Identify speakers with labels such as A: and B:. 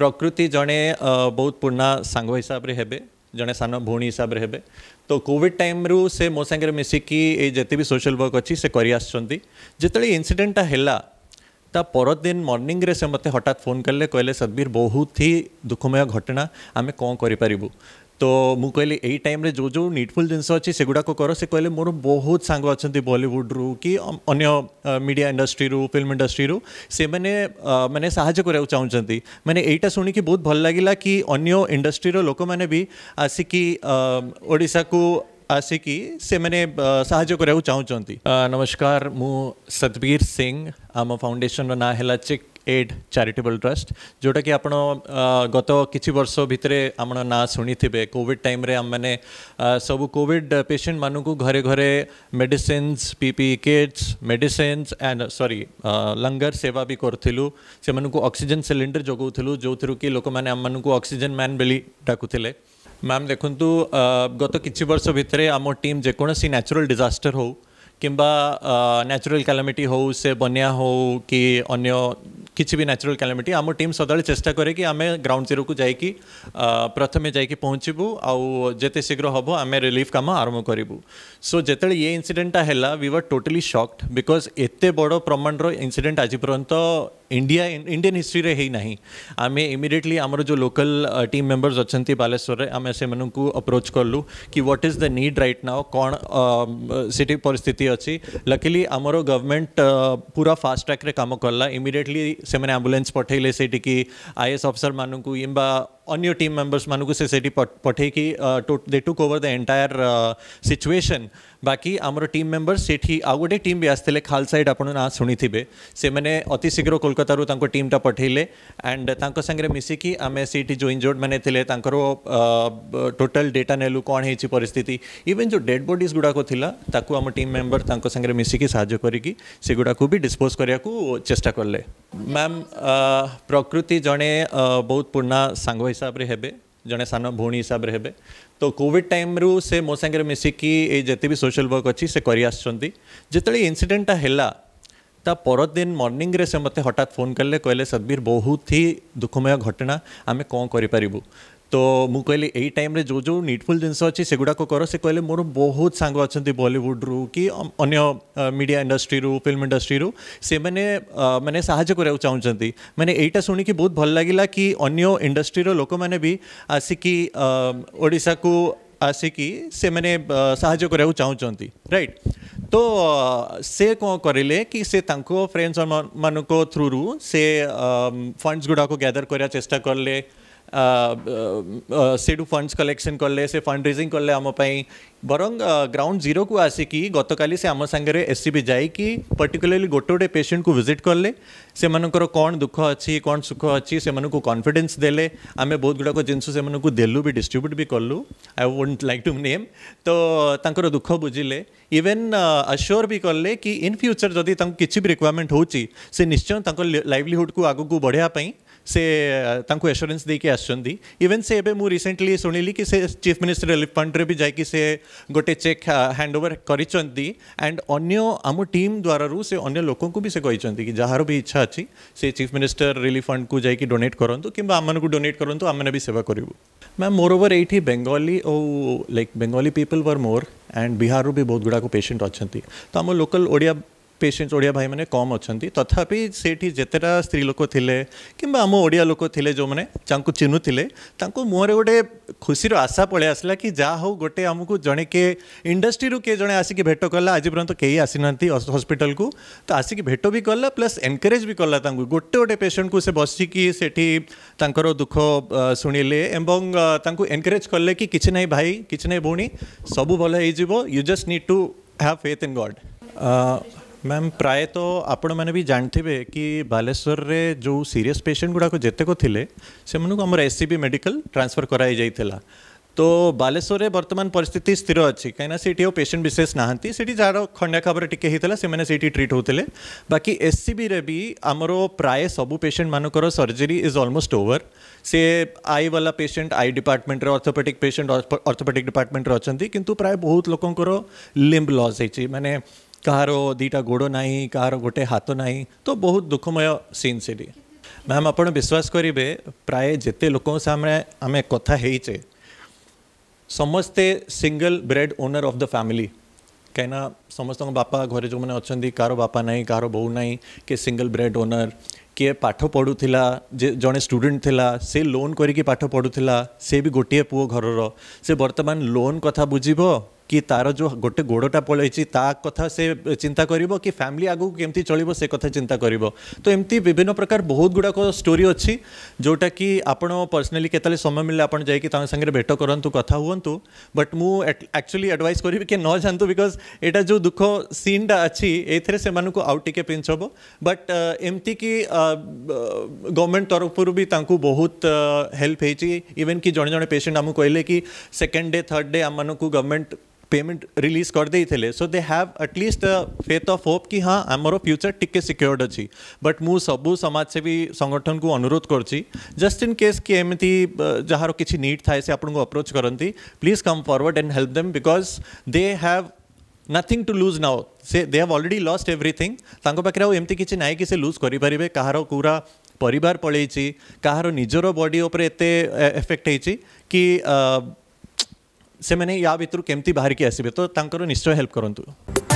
A: ପ୍ରକୃତି ଜଣେ ବହୁତ ପୁରୁଣା ସାଙ୍ଗ ହିସାବରେ ହେବେ ଜଣେ ସାନ ଭଉଣୀ ହିସାବରେ ହେବେ ତ କୋଭିଡ଼ ଟାଇମ୍ରୁ ସେ ମୋ ସାଙ୍ଗରେ ମିଶିକି ଏଇ ଯେତେ ବି ସୋସିଆଲ୍ ୱାର୍କ ଅଛି ସେ କରିଆସିଛନ୍ତି ଯେତେବେଳେ ଇନସିଡେଣ୍ଟଟା ହେଲା ତା ପରଦିନ ମର୍ଣ୍ଣିଂରେ ସେ ମୋତେ ହଠାତ୍ ଫୋନ୍ କଲେ କହିଲେ ସଦବୀର ବହୁତ ହି ଦୁଃଖମୟ ଘଟଣା ଆମେ କ'ଣ କରିପାରିବୁ तो मुँ कहली यही टाइम जो जो निडफुल जिनस अच्छे से गुड़ाक कर से कहे मोर बहुत सांग अच्छा बलीउड्रु कि मीडिया इंडस्ट्री रू फिल्म इंडस्ट्री रू से मैंने मैंने साय कर चाहते मैंने यहीटा शुणिकी बहुत भल लगला कि अन्य इंडस्ट्रीर लोक मैंने भी आसिकीशा को आसिकी से मैंने साय कर चाहते नमस्कार मु सतबीर सिंह आम फाउंडेसन ना है चेक ଏଡ୍ ଚାରିଟେବଲ୍ ଟ୍ରଷ୍ଟ ଯେଉଁଟାକି ଆପଣ ଗତ କିଛି ବର୍ଷ ଭିତରେ ଆମ ନାଁ ଶୁଣିଥିବେ କୋଭିଡ଼ ଟାଇମ୍ରେ ଆମମାନେ ସବୁ କୋଭିଡ଼ ପେସେଣ୍ଟମାନଙ୍କୁ ଘରେ ଘରେ medicines PPE kits medicines and sorry langar ସେବା ବି କରୁଥିଲୁ ସେମାନଙ୍କୁ ଅକ୍ସିଜେନ୍ ସିଲିଣ୍ଡର ଯୋଗାଉଥିଲୁ ଯେଉଁଥିରୁ କି ଲୋକମାନେ ଆମମାନଙ୍କୁ ଅକ୍ସିଜେନ୍ ମ୍ୟାନ୍ ବୋଲି ଡାକୁଥିଲେ ମ୍ୟାମ୍ ଦେଖନ୍ତୁ ଗତ କିଛି ବର୍ଷ ଭିତରେ ଆମ ଟିମ୍ ଯେକୌଣସି ନ୍ୟାଚୁରାଲ୍ ଡିଜାଷ୍ଟର ହେଉ କିମ୍ବା ନ୍ୟାଚୁରାଲ୍ କାଲାମିଟି ହେଉ ସେ ବନ୍ୟା ହେଉ କି ଅନ୍ୟ किसी भी न्याचुराल कैलमिटी आम टीम सदा चेस्ट कैर कि आम ग्राउंड जीरो को जैक प्रथम जाचबू आउ जिते शीघ्र हम आम रिलिफ कम आरंभ करूँ सो जिते ये इनसीडेटा है we were totally sucked because एत बड़ प्रमाण्र इनसीडेट आज पर्यटन ଇଣ୍ଡିଆ ଇଣ୍ଡିଆନ୍ ହିଷ୍ଟ୍ରିରେ ହେଇନାହିଁ ଆମେ ଇମିଡ଼ିଏଟଲି ଆମର ଯେଉଁ ଲୋକାଲ୍ ଟିମ୍ ମେମ୍ବର୍ସ ଅଛନ୍ତି ବାଲେଶ୍ୱରରେ ଆମେ ସେମାନଙ୍କୁ ଆପ୍ରୋଚ୍ କଲୁ କି what is the need right now କ'ଣ ସେଠି ପରିସ୍ଥିତି ଅଛି ଲକିଲି ଆମର ଗଭର୍ଣ୍ଣମେଣ୍ଟ ପୁରା ଫାଷ୍ଟ ଟ୍ରାକ୍ରେ କାମ କଲା ଇମିଡ଼ିଏଟଲି ସେମାନେ ଆମ୍ବୁଲାନ୍ସ ପଠାଇଲେ ସେଇଠିକି ଆଇ ଏସ୍ ଅଫିସରମାନଙ୍କୁ କିମ୍ବା on your team members, Manuku Seseti Pateki, uh, to, they took over the entire uh, situation. ବାକି ଆମର ଟିମ୍ ମେମ୍ବର ସେଠି ଆଉ ଗୋଟେ ଟିମ୍ ବି ଆସିଥିଲେ ଖାଲ ସାଇଡ୍ ଆପଣ ନାଁ ଶୁଣିଥିବେ ସେମାନେ ଅତି ଶୀଘ୍ର କୋଲକାତାରୁ ତାଙ୍କ ଟିମ୍ଟା ପଠାଇଲେ ଆଣ୍ଡ ତାଙ୍କ ସାଙ୍ଗରେ ମିଶିକି ଆମେ ସେଇଠି ଯେଉଁ ଇଞ୍ଜୋର୍ଡ଼ ମାନେ ଥିଲେ ତାଙ୍କର ଟୋଟାଲ୍ ଡେଟା ନେଲୁ କ'ଣ ହେଇଛି ପରିସ୍ଥିତି ଇଭେନ୍ ଯେଉଁ ଡେଡ୍ ବଡିଜ୍ ଗୁଡ଼ାକ ଥିଲା ତାକୁ ଆମ ଟିମ୍ ମେମ୍ବର ତାଙ୍କ ସାଙ୍ଗରେ ମିଶିକି ସାହାଯ୍ୟ କରିକି ସେଗୁଡ଼ାକୁ ବି ଡିସ୍ପୋଜ୍ କରିବାକୁ ଚେଷ୍ଟା କଲେ ମ୍ୟାମ୍ ପ୍ରକୃତି ଜଣେ ବହୁତ ପୁରୁଣା ସାଙ୍ଗ हिसाब से हे जे सान भी हिसाब से हे तो कोविड टाइम रु से मो सागर मिसिकी ये जिते भी सोशल वर्क अच्छी से करते इनसीडेटा है पर दिन मर्णिंग से मत हठात फोन कले कहले सदबीर बहुत ही दुखमय घटना आम कौन करूँ তো ମୁଁ କହିଲି ଏଇ ଟାଇମ୍ରେ ଯେଉଁ ଯେଉଁ ନିଡ଼ଫୁଲ୍ ଜିନିଷ ଅଛି ସେଗୁଡ଼ାକ କର ସେ କହିଲେ ମୋର ବହୁତ ସାଙ୍ଗ ଅଛନ୍ତି ବଲିଉଡ଼ରୁ କି ଅନ୍ୟ ମିଡ଼ିଆ ଇଣ୍ଡଷ୍ଟ୍ରିରୁ ଫିଲ୍ମ ଇଣ୍ଡଷ୍ଟ୍ରିରୁ ସେମାନେ ମାନେ ସାହାଯ୍ୟ କରିବାକୁ ଚାହୁଁଛନ୍ତି ମାନେ ଏଇଟା ଶୁଣିକି ବହୁତ ଭଲ ଲାଗିଲା କି ଅନ୍ୟ ଇଣ୍ଡଷ୍ଟ୍ରିର ଲୋକମାନେ ବି ଆସିକି ଓଡ଼ିଶାକୁ ଆସିକି ସେମାନେ ସାହାଯ୍ୟ କରିବାକୁ ଚାହୁଁଛନ୍ତି ରାଇଟ୍ ତ ସେ କ'ଣ କରିଲେ କି ସେ ତାଙ୍କ ଫ୍ରେଣ୍ଡସ୍ ମାନଙ୍କ ଥ୍ରୁରୁ ସେ ଫଣ୍ଡସ୍ ଗୁଡ଼ାକ ଗ୍ୟାଦର କରିବା ଚେଷ୍ଟା କଲେ Uh, uh, uh, से फंड्स कलेक्शन कले से फंड रेजिंग कले आम बर ग्राउंड जीरो को आसिकी गत काली से आम सांगे एस सी बी जा पर्टिकुलरली गोटे गोटे पेसेंट को भिजिट कले से कौन दुख अच्छी कौन सुख अच्छी से कन्फिडेन्स दे आम बहुत गुड़ाक जिनस देलु भी डिस्ट्रब्यूट भी कलु I would like to name तो दुख बुझे इवेन अश्योर भी कले कि इन फ्यूचर जदि कि रिक्वयरमेंट हो निश्चय लाइवलीहुड को आगे बढ़ावाई से एश्योरेन्स देक आसवेन से मुझे रिसेंटली शुणिली कि से चीफ मिनिस्टर रिलिफ फंड्रे भी जाकि গটে চেক হ্যান্ডওভার করিচন্তি এন্ড অন্য আমু টিম দ্বারা রুসে অন্য লোককোবি সে কইচন্তি কি জাহারও বি ইচ্ছা আছে সে চিফ মিনিস্টার রিলিফ ফান্ড কো যাইকি ডোনেট করন্তো কিম্বা আমনকো ডোনেট করন্তো আমনেবি সেবা করিব ম্যাম মোরওভার এইটি বেঙ্গলি ও like Bengali people were more and বিহারুবি বহুত গুড়া কো পেশেন্ট আচন্তি তো আমো লোকাল ওড়িয়া পেসেন্টস ওড়িয়া ভাই মানে কম অনেক তথাপি সেইটি যেতেটা স্ত্রী লোক লে কিংবা আম ওড়িয়া লোক লে যে তাঁকু চিহ্নুলে তাঁকু মুহরে গোটে খুশির আশা পড়ে আসলা কি যা হোক গোটে আমি জনে কে ইন্ডস্ট্রি কে জনে আসিকি ভেট কলা আজ পর্যন্ত কেই আসি না হসপিটাল কু তো আসিকি ভেট বি কলা প্লাস এনকরেজ বি কলা তাঁকু গোটে গোটে পেসেন্ট কু সে বসিকি সেটি তাঁকর দুঃখ শুণিলে এবং তাঁকু এনকরেজ কলে কি কিছু নাই ভাই কিছু নাই ভৌণী সবু ভাল হয়ে যাব you just need to have faith in God ma'am प्राय तो आपण मैंने भी जानते हैं कि बालेश्वर रे जो सीरियस पेशेंट गुड़ाक जितेक थे आमर एस सी मेडिकल ट्रांसफर कराई जाइला तो बालेश्वर में बर्तमान परिस्थिति स्थिर अच्छी कहीं आउ पेसेंट विशेष नहांती जार खंडिया खबर टिके होता से ट्रिट होते बाकी एस सी बी भी आमर प्राय सब पेसेंट मानक सर्जरी इज अलमोस्ट ओवर से आई वाला patient eye department orthopaedic patient orthopaedic department अच्छा कि प्राय बहुत लोग लिम्ब लस मैंने କାହାର ଦୁଇଟା ଗୋଡ଼ ନାହିଁ କାହାର ଗୋଟେ ହାତ ନାହିଁ ତ ବହୁତ ଦୁଃଖମୟ ସିନ୍ ସେଠି ମ୍ୟାମ୍ ଆପଣ ବିଶ୍ୱାସ କରିବେ ପ୍ରାୟ ଯେତେ ଲୋକଙ୍କ ସାମ୍ନା ଆମେ କଥା ହେଇଛେ ସମସ୍ତେ single bread owner of the family କାହିଁକିନା ସମସ୍ତଙ୍କ ବାପା ଘରେ ଯେଉଁମାନେ ଅଛନ୍ତି କାହାର ବାପା ନାହିଁ କାହାର ବୋଉ ନାହିଁ କିଏ ସିଙ୍ଗଲ ବ୍ରେଡ୍ ଓନର୍ କିଏ ପାଠ ପଢ଼ୁଥିଲା ଯେ ଜଣେ ଷ୍ଟୁଡେଣ୍ଟ ଥିଲା ସେ ଲୋନ୍ କରିକି ପାଠ ପଢ଼ୁଥିଲା ସେ ବି ଗୋଟିଏ ପୁଅ ଘରର ସେ ବର୍ତ୍ତମାନ ଲୋନ୍ କଥା ବୁଝିବ କି ତାର ଯେଉଁ ଗୋଟେ ଗୋଡ଼ଟା ପଳେଇଛି ତା କଥା ସେ ଚିନ୍ତା କରିବ କି ଫ୍ୟାମିଲି ଆଗକୁ କେମିତି ଚଳିବ ସେ କଥା ଚିନ୍ତା କରିବ ତ ଏମିତି ବିଭିନ୍ନ ପ୍ରକାର ବହୁତ ଗୁଡ଼ାକ ଷ୍ଟୋରି ଅଛି ଯେଉଁଟାକି ଆପଣ ପର୍ସନାଲି କେତେବେଳେ ସମୟ ମିଳିଲେ ଆପଣ ଯାଇକି ତାଙ୍କ ସାଙ୍ଗରେ ଭେଟ କରନ୍ତୁ କଥା ହୁଅନ୍ତୁ ବଟ୍ ମୁଁ ଆକ୍ଚୁଆଲି ଆଡ଼ଭାଇସ୍ କରିବି କି ନ ଜାଣନ୍ତୁ ବିକଜ୍ ଏଇଟା ଯେଉଁ ଦୁଃଖ ସିନ୍ଟା ଅଛି ଏଇଥିରେ ସେମାନଙ୍କୁ ଆଉ ଟିକେ ପିଞ୍ଚ ହେବ ବଟ୍ ଏମିତି କି ଗଭର୍ଣ୍ଣମେଣ୍ଟ ତରଫରୁ ବି ତାଙ୍କୁ ବହୁତ ହେଲ୍ପ ହେଇଛି ଇଭେନ୍ କି ଜଣେ ଜଣେ ପେସେଣ୍ଟ ଆମକୁ କହିଲେ କି ସେକେଣ୍ଡ ଡେ ଥାର୍ଡ଼ ଡେ ଆମମାନଙ୍କୁ ଗଭର୍ଣ୍ଣମେଣ୍ଟ पेमेंट रिलीज़ कर दे थे so they have at least faith of hope कि हाँ आमर फ्यूचर टिके सिक्योर्ड अच्छी बट मु सबू समाजसेवी संगठन को अनुरोध कर जस्ट इन केस कि एमती जार किसी नीड थाए से आपको अप्रोच करती please come forward and help them because they have nothing to lose now so they have already lost everything पाखे आउ एमती किसी ना कि से लूज पारे कहार पूरा परिवार पलैसी कहार निजर बडी एत एफेक्ट होती कि ସେମାନେ ୟା ଭିତରୁ କେମିତି ବାହାରିକି ଆସିବେ ତ ତାଙ୍କର ନିଶ୍ଚୟ ହେଲ୍ପ କରନ୍ତୁ